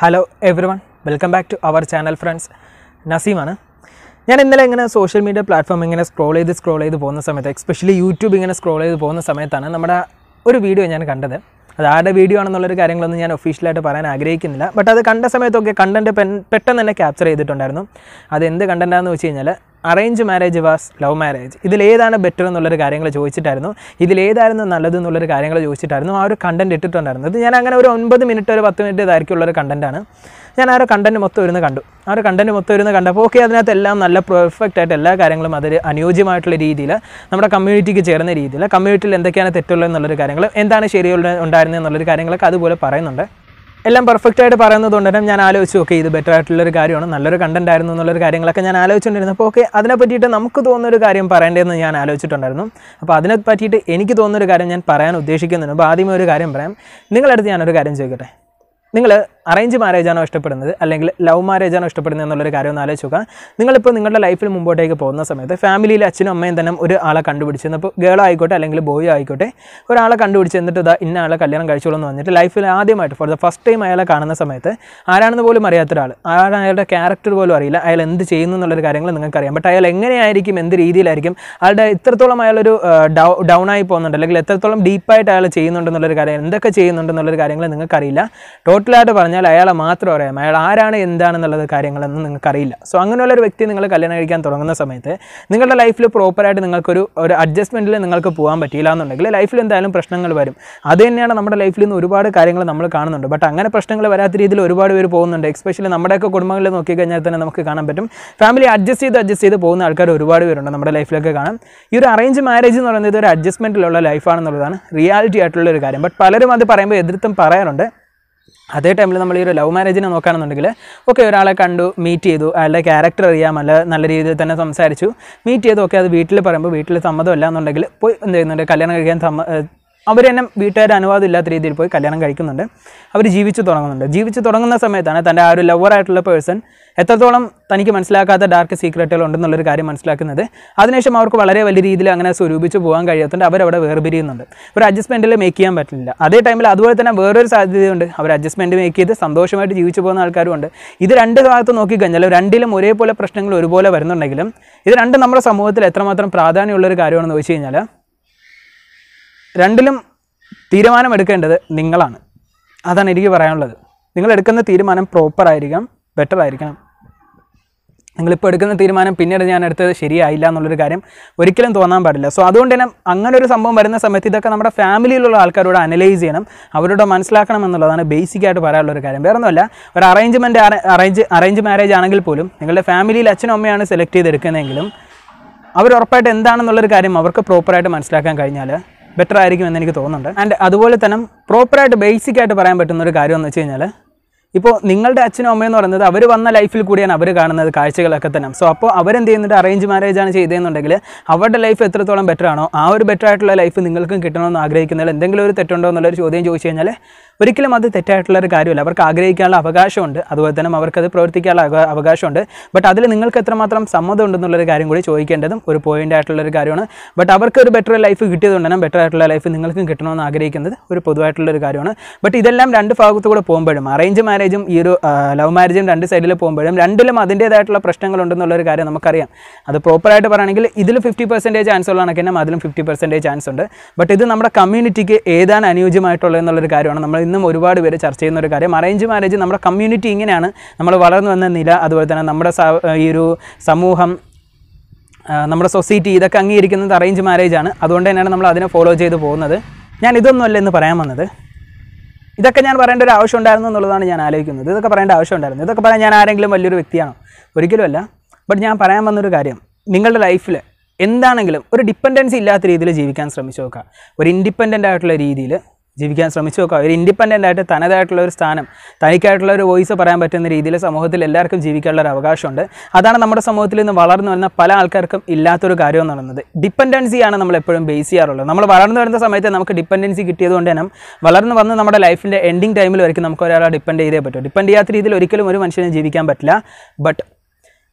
hello everyone welcome back to our channel friends നസീമാണ് ഞാൻ ഇന്നലെ ഇങ്ങനെ സോഷ്യൽ മീഡിയ പ്ലാറ്റ്ഫോം ഇങ്ങനെ സ്ക്രോൾ ചെയ്ത് സ്ക്രോൾ ചെയ്ത് പോകുന്ന സമയത്ത് എക്സ്പെഷ്യലി യൂട്യൂബ് ഇങ്ങനെ സ്ക്രോൾ ചെയ്ത് പോകുന്ന സമയത്താണ് നമ്മുടെ ഒരു വീഡിയോ ഞാൻ കണ്ടത് അത് ആരുടെ വീഡിയോ ആണെന്നുള്ളൊരു കാര്യങ്ങളൊന്നും ഞാൻ ഒഫീഷ്യലായിട്ട് പറയാൻ ആഗ്രഹിക്കുന്നില്ല ബട്ട് അത് കണ്ട സമയത്തൊക്കെ കണ്ടൻറ്റ് പെൻ പെട്ടെന്ന് തന്നെ ക്യാപ്ചർ ചെയ്തിട്ടുണ്ടായിരുന്നു അത് എന്ത് കണ്ടൻറ്റാന്ന് വെച്ച് കഴിഞ്ഞാൽ arrange marriage vs love marriage ഇതിലേതാണ് ബെറ്റർ എന്നുള്ളൊരു കാര്യങ്ങൾ ചോദിച്ചിട്ടായിരുന്നു ഇതിലേതായിരുന്നു നല്ലത് എന്നുള്ളൊരു കാര്യങ്ങൾ ചോദിച്ചിട്ടായിരുന്നു ആ ഒരു ഇട്ടിട്ടുണ്ടായിരുന്നു ഇത് ഞാൻ അങ്ങനെ ഒരു ഒൻപത് മിനിറ്റ് ഒരു പത്ത് മിനിറ്റ് ഇതായിരിക്കുള്ള ഒരു കണ്ടൻറ്റാണ് ഞാൻ ആ ഒരു കണ്ടൻറ്റ് മൊത്തം ഇരുന്ന് കണ്ടു ആ ഒരു കണ്ടൻറ്റ് മൊത്തം ഇരുന്ന് കണ്ടപ്പോൾ ഓക്കെ അതിനകത്ത് എല്ലാം നല്ല പെർഫെക്റ്റ് ആയിട്ട് എല്ലാ കാര്യങ്ങളും അതിൽ അനുയോജ്യമായിട്ടുള്ള രീതിയിൽ നമ്മുടെ കമ്മ്യൂണിറ്റിക്ക് ചേർന്ന രീതിയിൽ കമ്മ്യൂണിറ്റിയിൽ എന്തൊക്കെയാണ് തെറ്റുള്ളത് എന്നുള്ളൊരു കാര്യങ്ങൾ എന്താണ് ശരിയുള്ള ഉണ്ടായിരുന്നത് എന്നുള്ളൊരു കാര്യങ്ങളൊക്കെ അതുപോലെ പറയുന്നുണ്ട് എല്ലാം പെർഫെക്റ്റ് ആയിട്ട് കൊണ്ട് തന്നെ ഞാൻ ആലോചിച്ചു ഓക്കെ ഇത് ബെറ്റർ ആയിട്ടുള്ളൊരു കാര്യമാണ് നല്ലൊരു കണ്ടന്റ് ആയിരുന്നു എന്നുള്ളൊരു കാര്യങ്ങളൊക്കെ ഞാൻ ആലോചിച്ചുകൊണ്ടിരുന്നു അപ്പോൾ ഓക്കെ അതിനെ പറ്റിയിട്ട് നമുക്ക് തോന്നുന്നൊരു കാര്യം പറയേണ്ടതെന്ന് ഞാൻ ആലോചിച്ചിട്ടുണ്ടായിരുന്നു അപ്പോൾ അതിനെ പറ്റിയിട്ട് എനിക്ക് തോന്നുന്നൊരു കാര്യം ഞാൻ പറയാൻ ഉദ്ദേശിക്കുന്നുണ്ട് അപ്പോൾ ആദ്യമേ ഒരു കാര്യം പറയാം നിങ്ങളടുത്ത് ഞാനൊരു കാര്യം ചോദിക്കട്ടെ നിങ്ങൾ അറേഞ്ച് മാരേജാണോ ഇഷ്ടപ്പെടുന്നത് അല്ലെങ്കിൽ ലവ് മാരേജാണോ ഇഷ്ടപ്പെടുന്നത് എന്നുള്ളൊരു കാര്യം ഒന്ന് ആലോചിക്കുക നിങ്ങളിപ്പോൾ നിങ്ങളുടെ ലൈഫിൽ മുമ്പോട്ടേക്ക് പോകുന്ന സമയത്ത് ഫാമിലിയിൽ അച്ഛനും അമ്മയും തന്നെ ഒരു ആളെ കണ്ടുപിടിച്ച് അപ്പോൾ ഗേൾ ആയിക്കോട്ടെ അല്ലെങ്കിൽ ബോയ് ആയിക്കോട്ടെ ഒരാളെ കണ്ടുപിടിച്ച് എന്നിട്ട് ഇതാ ഇന്ന ആളെ കല്യാണം കഴിച്ചോളൂ എന്ന് പറഞ്ഞിട്ട് ലൈഫിൽ ആദ്യമായിട്ട് ഫോർ ദ ഫസ്റ്റ് ടൈം അയാളെ കാണുന്ന സമയത്ത് ആരാണെന്ന് പോലും അറിയാത്ത ഒരാൾ ആരാണ് അയാളുടെ ക്യാരക്ടർ പോലും അറിയില്ല അയാൾ എന്ത് ചെയ്യുന്നു എന്നുള്ളൊരു കാര്യങ്ങൾ നിങ്ങൾക്കറിയാം ബട്ട് അയാൾ എങ്ങനെയായിരിക്കും എന്ത് രീതിയിലായിരിക്കും അയാളുടെ ഇത്രത്തോളം അയാളൊരു ഡൗ ഡൗൺ ആയി പോകുന്നുണ്ട് അല്ലെങ്കിൽ എത്രത്തോളം ഡീപ്പായിട്ട് അയാൾ ചെയ്യുന്നുണ്ടെന്നുള്ളൊരു കാര്യം എന്തൊക്കെ ചെയ്യുന്നുണ്ടെന്നുള്ളൊരു കാര്യങ്ങൾ നിങ്ങൾക്കറിയില്ല ടോട്ടലായിട്ട് പറഞ്ഞാൽ കഴിഞ്ഞാൽ അയാളെ മാത്രം അറിയാം അയാൾ ആരാണ് എന്താണെന്നുള്ളത് കാര്യങ്ങളൊന്നും നിങ്ങൾക്കറിയില്ല സോ അങ്ങനെയുള്ള ഒരു വ്യക്തി നിങ്ങൾ കല്യാണം കഴിക്കാൻ തുടങ്ങുന്ന സമയത്ത് നിങ്ങളുടെ ലൈഫിൽ പ്രോപ്പറായിട്ട് നിങ്ങൾക്കൊരു ഒരു അഡ്ജസ്റ്റ്മെൻറ്റിൽ നിങ്ങൾക്ക് പോകാൻ പറ്റിയില്ല എന്നുണ്ടെങ്കിൽ ലൈഫിൽ എന്തായാലും പ്രശ്നങ്ങൾ വരും അത് തന്നെയാണ് നമ്മുടെ ലൈഫിൽ നിന്ന് ഒരുപാട് കാര്യങ്ങൾ നമ്മൾ കാണുന്നുണ്ട് ബട്ട് അങ്ങനെ പ്രശ്നങ്ങൾ വരാത്ത രീതിയിൽ ഒരുപാട് പേര് പോകുന്നുണ്ട് എക്സ്പെഷ്യലി നമ്മുടെയൊക്കെ കുടുംബങ്ങളിൽ നോക്കിക്കഴിഞ്ഞാൽ തന്നെ നമുക്ക് കാണാൻ പറ്റും ഫാമിലി അഡ്ജസ്റ്റ് ചെയ്ത് അഡ്ജസ്റ്റ് ചെയ്ത് പോകുന്ന ആൾക്കാർ ഒരുപാട് പേരുണ്ട് നമ്മുടെ ലൈഫിലൊക്കെ കാണാം ഈ ഒരു അറേഞ്ച് മാരേജ് എന്ന് പറയുന്നത് ഒരു അഡ്ജസ്റ്റ്മെൻറ്റിലുള്ള ലൈഫാണെന്നുള്ളതാണ് റിയാലിറ്റി ആയിട്ടുള്ള ഒരു കാര്യം ബട്ട് പലരും അത് പറയുമ്പോൾ എതിർത്തും പറയാറുണ്ട് അതേ ടൈമിൽ നമ്മൾ ഈ ഒരു ലവ് മാരേജിനെ നോക്കുകയാണെന്നുണ്ടെങ്കിൽ ഓക്കെ ഒരാളെ കണ്ടു മീറ്റ് ചെയ്തു അയാളുടെ ക്യാരക്ടർ അറിയാം അല്ല നല്ല രീതിയിൽ തന്നെ സംസാരിച്ചു മീറ്റ് ചെയ്തു ഓക്കെ അത് വീട്ടിൽ പറയുമ്പോൾ വീട്ടിൽ സമ്മതമല്ല എന്നുണ്ടെങ്കിൽ പോയി എന്ത് ചെയ്യുന്നുണ്ട് കല്യാണം കഴിക്കാൻ അവർ തന്നെ വീട്ടുകാർ അനുവാദം ഇല്ലാത്ത രീതിയിൽ പോയി കല്യാണം കഴിക്കുന്നുണ്ട് അവർ ജീവിച്ചു തുടങ്ങുന്നുണ്ട് ജീവിച്ചു തുടങ്ങുന്ന സമയത്താണ് തൻ്റെ ആ ഒരു ലവറായിട്ടുള്ള പേഴ്സൺ എത്രത്തോളം തനിക്ക് മനസ്സിലാക്കാത്ത ഡാർക്ക് സീക്രട്ടുകൾ ഉണ്ടെന്നുള്ളൊരു കാര്യം മനസ്സിലാക്കുന്നത് അതിനുശേഷം അവർക്ക് വളരെ വലിയ രീതിയിൽ അങ്ങനെ സ്വരൂപിച്ച് പോകാൻ കഴിയാത്തതുകൊണ്ട് അവരവിടെ വേർപിരിയുന്നുണ്ട് ഒരു അഡ്ജസ്റ്റ്മെൻറ്റിൽ മേക്ക് ചെയ്യാൻ പറ്റില്ല അതേ ടൈമിൽ അതുപോലെ തന്നെ വേറൊരു സാധ്യതയുണ്ട് അവർ അഡ്ജസ്റ്റ്മെൻറ്റ് മേക്ക് ചെയ്ത് സന്തോഷമായിട്ട് ജീവിച്ചു പോകുന്ന ആൾക്കാരും ഉണ്ട് ഇത് രണ്ട് ഭാഗത്ത് നോക്കിക്കഴിഞ്ഞാൽ രണ്ടിലും ഒരേപോലെ പ്രശ്നങ്ങൾ ഒരുപോലെ വരുന്നുണ്ടെങ്കിലും ഇത് രണ്ടും നമ്മുടെ സമൂഹത്തിൽ എത്രമാത്രം പ്രാധാന്യമുള്ളൊരു കാര്യമാണെന്ന് ചോദിച്ചു കഴിഞ്ഞാൽ രണ്ടിലും തീരുമാനമെടുക്കേണ്ടത് നിങ്ങളാണ് അതാണ് എനിക്ക് പറയാനുള്ളത് നിങ്ങൾ എടുക്കുന്ന തീരുമാനം പ്രോപ്പർ ആയിരിക്കണം ബെറ്റർ ആയിരിക്കണം നിങ്ങളിപ്പോൾ എടുക്കുന്ന തീരുമാനം പിന്നീട് ഞാൻ എടുത്തത് ശരിയായില്ല എന്നുള്ളൊരു കാര്യം ഒരിക്കലും തോന്നാൻ പാടില്ല സോ അതുകൊണ്ട് തന്നെ അങ്ങനെ ഒരു സംഭവം വരുന്ന സമയത്ത് ഇതൊക്കെ നമ്മുടെ ഫാമിലിയിലുള്ള ആൾക്കാരോട് അനലൈസ് ചെയ്യണം അവരോട് മനസ്സിലാക്കണം എന്നുള്ളതാണ് ബേസിക്കായിട്ട് പറയാനുള്ള ഒരു കാര്യം വേറൊന്നുമല്ല ഒരു അറേഞ്ച്മെൻറ്റ് അറേഞ്ച് അറേഞ്ച് മാരേജ് ആണെങ്കിൽ പോലും നിങ്ങളുടെ ഫാമിലിയിൽ അച്ഛനും അമ്മയാണ് സെലക്ട് ചെയ്തെടുക്കുന്നതെങ്കിലും അവർ ഉറപ്പായിട്ട് എന്താണെന്നുള്ളൊരു കാര്യം അവർക്ക് പ്രോപ്പറായിട്ട് മനസ്സിലാക്കാൻ കഴിഞ്ഞാൽ ബെറ്റർ ആയിരിക്കും എന്ന് എനിക്ക് തോന്നുന്നുണ്ട് ആൻഡ് അതുപോലെ തന്നെ പ്രോപ്പറായിട്ട് ബേസിക്കായിട്ട് ആയിട്ട് പറയാൻ പറ്റുന്ന ഒരു കാര്യം എന്ന് വെച്ച് കഴിഞ്ഞാൽ ഇപ്പോൾ നിങ്ങളുടെ അച്ഛനും അമ്മയെന്ന് പറയുന്നത് അവർ വന്ന ലൈഫിൽ കൂടിയാണ് അവർ കാണുന്നത് കാഴ്ചകളൊക്കെ തന്നെ സോ അപ്പോൾ അവരെന്ത് ചെയ്യുന്നുണ്ട് അറേഞ്ച് മാരേജ് ആണ് ചെയ്തതെന്നുണ്ടെങ്കിൽ അവരുടെ ലൈഫ് എത്രത്തോളം ബെറ്റർ ആണോ ആ ഒരു ബെറ്റർ ആയിട്ടുള്ള ലൈഫ് നിങ്ങൾക്കും കിട്ടണമെന്ന് ആഗ്രഹിക്കുന്നതിൽ എന്തെങ്കിലും ഒരു തെറ്റുണ്ടോ എന്നുള്ളൊരു ചോദ്യം ചോദിച്ചു കഴിഞ്ഞാൽ ഒരിക്കലും അത് തെറ്റായിട്ടുള്ളൊരു ഒരു കാര്യമല്ല അവർക്ക് ആഗ്രഹിക്കാനുള്ള അവകാശമുണ്ട് അതുപോലെ തന്നെ അവർക്കത് പ്രവർത്തിക്കാനുള്ള അവകാശമുണ്ട് ബട്ട് അതിൽ നിങ്ങൾക്ക് എത്രമാത്രം സമ്മതം ഉണ്ടെന്നുള്ളൊരു കാര്യം കൂടി ചോദിക്കേണ്ടതും ഒരു പോയിൻ്റ് ആയിട്ടുള്ളൊരു കാര്യമാണ് ബട്ട് അവർക്ക് ഒരു ബെറ്റർ ലൈഫ് കിട്ടിയതുകൊണ്ട് തന്നെ ബെറ്റർ ആയിട്ടുള്ള ലൈഫ് നിങ്ങൾക്കും കിട്ടണമെന്ന് ആഗ്രഹിക്കുന്നത് ഒരു പൊതുവായിട്ടുള്ളൊരു കാര്യമാണ് ബട്ട് ഇതെല്ലാം രണ്ട് ഭാഗത്തുകൂടെ പോകുമ്പോഴും അറേഞ്ച് മാരേജ് മാരേജും ഈ ഒരു ലവ് മാരേജും രണ്ട് സൈഡിൽ പോകുമ്പോഴും രണ്ടിലും അതിൻ്റേതായിട്ടുള്ള പ്രശ്നങ്ങളുണ്ടെന്നുള്ളൊരു കാര്യം നമുക്കറിയാം അത് പ്രോപ്പറായിട്ട് പറയുകയാണെങ്കിൽ ഇതിൽ ഫിഫ്റ്റി പെർസെൻറ്റേജ് ചാൻസ് ഉള്ള കണക്കിനും അതിലും ഫിഫ്റ്റി പെർസെൻറ്റേജ് ചാൻസ് ഉണ്ട് ബട്ട് ഇത് നമ്മുടെ കമ്മ്യൂണിറ്റിക്ക് ഏതാണ് അനുയോജ്യമായിട്ടുള്ളതെന്നുള്ളൊരു കാര്യമാണ് നമ്മൾ ഇന്നും ഒരുപാട് പേര് ചർച്ച ചെയ്യുന്ന ഒരു കാര്യം അറേഞ്ച് മാരേജ് നമ്മുടെ കമ്മ്യൂണിറ്റി ഇങ്ങനെയാണ് നമ്മൾ വളർന്നു വന്ന നില അതുപോലെ തന്നെ നമ്മുടെ ഈ ഒരു സമൂഹം നമ്മുടെ സൊസൈറ്റി ഇതൊക്കെ അംഗീകരിക്കുന്നത് അറേഞ്ച് മാരേജാണ് അതുകൊണ്ട് തന്നെയാണ് നമ്മൾ അതിനെ ഫോളോ ചെയ്ത് പോകുന്നത് ഞാൻ ഇതൊന്നുമല്ല എന്ന് പറയാൻ വന്നത് ഇതൊക്കെ ഞാൻ പറയേണ്ട ഒരു ആവശ്യം ഉണ്ടായിരുന്നു എന്നുള്ളതാണ് ഞാൻ ആലോചിക്കുന്നത് ഇതൊക്കെ പറയേണ്ട ആവശ്യം ഉണ്ടായിരുന്നു ഇതൊക്കെ പറയാൻ ഞാൻ ആരെങ്കിലും വലിയൊരു വ്യക്തിയാണോ ഒരിക്കലുമല്ല ബട്ട് ഞാൻ പറയാൻ വന്നൊരു കാര്യം നിങ്ങളുടെ ലൈഫിൽ എന്താണെങ്കിലും ഒരു ഡിപ്പെൻഡൻസി ഇല്ലാത്ത രീതിയിൽ ജീവിക്കാൻ ശ്രമിച്ചു നോക്കുക ഒരു ഇൻഡിപ്പെൻഡൻ്റ് ആയിട്ടുള്ള രീതിയിൽ ജീവിക്കാൻ ശ്രമിച്ചു നോക്കുക ഒരു ഇൻഡിപെൻഡൻ്റ് ആയിട്ട് തനതായിട്ടുള്ള ഒരു സ്ഥാനം തനിക്കായിട്ടുള്ള ഒരു വോയിസ് പറയാൻ പറ്റുന്ന രീതിയിൽ സമൂഹത്തിൽ എല്ലാവർക്കും ജീവിക്കാനുള്ള ഒരു അവകാശമുണ്ട് അതാണ് നമ്മുടെ സമൂഹത്തിൽ നിന്ന് വളർന്നു വരുന്ന പല ആൾക്കാർക്കും ഇല്ലാത്തൊരു കാര്യം എന്ന് പറയുന്നത് ഡിപ്പെൻഡൻസിയാണ് നമ്മൾ എപ്പോഴും ബേസ് ചെയ്യാറുള്ളത് നമ്മൾ വളർന്നു വരുന്ന സമയത്ത് നമുക്ക് ഡിപ്പെൻഡൻസി കൊണ്ട് തന്നെ വളർന്നു വന്ന് നമ്മുടെ ലൈഫിൻ്റെ എൻഡിങ് ടൈമിൽ വരയ്ക്കും നമുക്ക് ഒരാളെ ഡിപ്പെൻഡ് ചെയ്തേ പറ്റും ഡിപ്പെൻഡ് ചെയ്യാത്ത രീതിയിൽ ഒരിക്കലും ഒരു മനുഷ്യനെ ജീവിക്കാൻ പറ്റില്ല ബട്ട്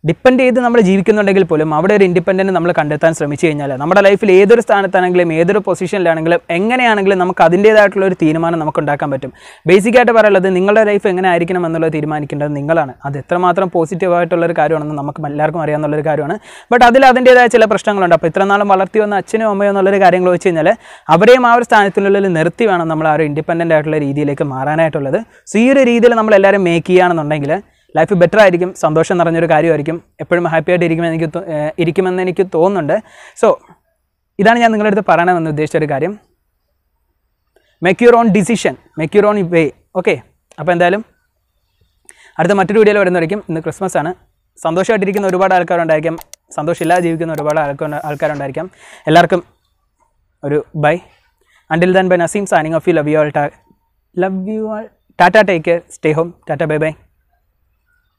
ഡിപ്പെൻഡ് ചെയ്ത് നമ്മൾ ജീവിക്കുന്നുണ്ടെങ്കിൽ പോലും അവിടെ ഒരു ഇൻഡിപെൻഡൻറ്റ് നമ്മൾ കണ്ടെത്താൻ ശ്രമിച്ചു കഴിഞ്ഞാൽ നമ്മുടെ ലൈഫിൽ ഏതൊരു സ്ഥാനത്താണെങ്കിലും ഏതൊരു പൊസിഷനിലാണെങ്കിലും എങ്ങനെയാണെങ്കിലും നമുക്ക് അതിൻ്റേതായിട്ടുള്ള ഒരു തീരുമാനം നമുക്ക് ഉണ്ടാക്കാൻ പറ്റും ബേസിക്കായിട്ട് പറയുള്ളത് നിങ്ങളുടെ ലൈഫ് എങ്ങനെ ആയിരിക്കണം എന്നുള്ളത് തീരുമാനിക്കേണ്ടത് നിങ്ങളാണ് അത് എത്രമാത്രം പോസിറ്റീവായിട്ടുള്ളൊരു കാര്യമാണെന്ന് നമുക്ക് എല്ലാവർക്കും അറിയാവുന്നുള്ളൊരു കാര്യമാണ് ബട്ട് അതിൽ അതിൻ്റേതായ ചില പ്രശ്നങ്ങളുണ്ട് അപ്പോൾ ഇത്രനാളും വളർത്തി വന്ന അച്ഛനും അമ്മയോ എന്നുള്ളൊരു കാര്യങ്ങൾ വെച്ച് കഴിഞ്ഞാൽ അവരെയും ആ ഒരു സ്ഥാനത്തിനുള്ളിൽ നിർത്തി വേണം നമ്മൾ ആ ഒരു ഇൻഡിപെൻഡൻ്റ് ആയിട്ടുള്ള രീതിയിലേക്ക് മാറാനായിട്ടുള്ളത് സോ ഈ ഒരു രീതിയിൽ നമ്മളെല്ലാവരും മേക്ക് ചെയ്യുകയാണെന്നുണ്ടെങ്കിൽ ലൈഫ് ബെറ്റർ ആയിരിക്കും സന്തോഷം നിറഞ്ഞൊരു കാര്യമായിരിക്കും എപ്പോഴും ഹാപ്പി ആയിട്ട് ഇരിക്കുമെന്ന് എനിക്ക് ഇരിക്കുമെന്ന് എനിക്ക് തോന്നുന്നുണ്ട് സോ ഇതാണ് ഞാൻ നിങ്ങളുടെ അടുത്ത് പറയണമെന്ന് ഉദ്ദേശിച്ച ഒരു കാര്യം make your own decision make your own way okay അപ്പോൾ എന്തായാലും അടുത്ത മറ്റൊരു വീഡിയോയിൽ വരുന്നതായിരിക്കും ഇന്ന് ക്രിസ്മസ് ആണ് സന്തോഷമായിട്ടിരിക്കുന്ന ഒരുപാട് ആൾക്കാരുണ്ടായിരിക്കാം സന്തോഷമില്ലാതെ ജീവിക്കുന്ന ഒരുപാട് ആൾക്കാർ ആൾക്കാരുണ്ടായിരിക്കാം എല്ലാവർക്കും ഒരു bye until then bye Naseem signing off you love you all love you all tata take care stay home tata bye by